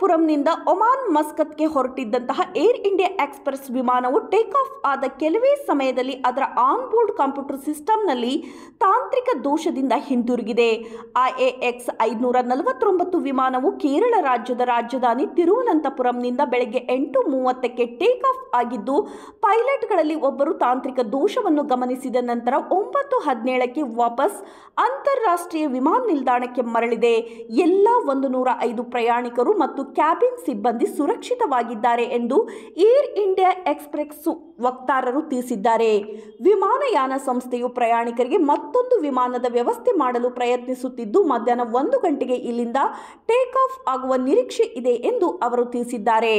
ಪುರಂನಿಂದ Oman ಮಸ್ಕತ್ಗೆ ಹೊರಟಿದ್ದಂತಹ air India express ವಿಮಾನವು ಟೇಕ್ ಆಫ್ ಆದ ಕೆಲವೇ ಸಮಯದಲ್ಲಿ ಅದರ ಆನ್ಬೋರ್ಡ್ ಕಂಪ್ಯೂಟರ್ ಸಿಸ್ಟಮ್ನಲ್ಲಿ ತಾಂತ್ರಿಕ ದೋಷದಿಂದ ಹಿಂದಿರುಗಿದೆ ಐಎಎಕ್ಸ್ ಐದುನೂರ ನಲವತ್ತೊಂಬತ್ತು ವಿಮಾನವು ಕೇರಳ ರಾಜ್ಯದ ರಾಜಧಾನಿ ತಿರುವನಂತಪುರಂನಿಂದ ಬೆಳಗ್ಗೆ ಎಂಟು ಮೂವತ್ತಕ್ಕೆ ಟೇಕ್ ಆಫ್ ಆಗಿದ್ದು ಪೈಲಟ್ಗಳಲ್ಲಿ ಒಬ್ಬರು ತಾಂತ್ರಿಕ ದೋಷವನ್ನು ಗಮನಿಸಿದ ನಂತರ ಒಂಬತ್ತು ಹದಿನೇಳಕ್ಕೆ ವಾಪಸ್ ಅಂತಾರಾಷ್ಟ್ರೀಯ ವಿಮಾನ ನಿಲ್ದಾಣಕ್ಕೆ ಮರಳಿದೆ ಎಲ್ಲ ಒಂದು ನೂರ ಐದು ಪ್ರಯಾಣಿಕರು ಮತ್ತು ಕ್ಯಾಬಿನ್ ಸಿಬ್ಬಂದಿ ಸುರಕ್ಷಿತವಾಗಿದ್ದಾರೆ ಎಂದು ಏರ್ ಇಂಡಿಯಾ ಎಕ್ಸ್ಪ್ರೆಸ್ ವಕ್ತಾರರು ತಿಳಿಸಿದ್ದಾರೆ ವಿಮಾನಯಾನ ಸಂಸ್ಥೆಯು ಪ್ರಯಾಣಿಕರಿಗೆ ಮತ್ತೊಂದು ವಿಮಾನದ ವ್ಯವಸ್ಥೆ ಮಾಡಲು ಪ್ರಯತ್ನಿಸುತ್ತಿದ್ದು ಮಧ್ಯಾಹ್ನ ಒಂದು ಗಂಟೆಗೆ ಇಲ್ಲಿಂದ ಟೇಕ್ ಆಫ್ ಆಗುವ ನಿರೀಕ್ಷೆ ಇದೆ ಎಂದು ಅವರು ತಿಳಿಸಿದ್ದಾರೆ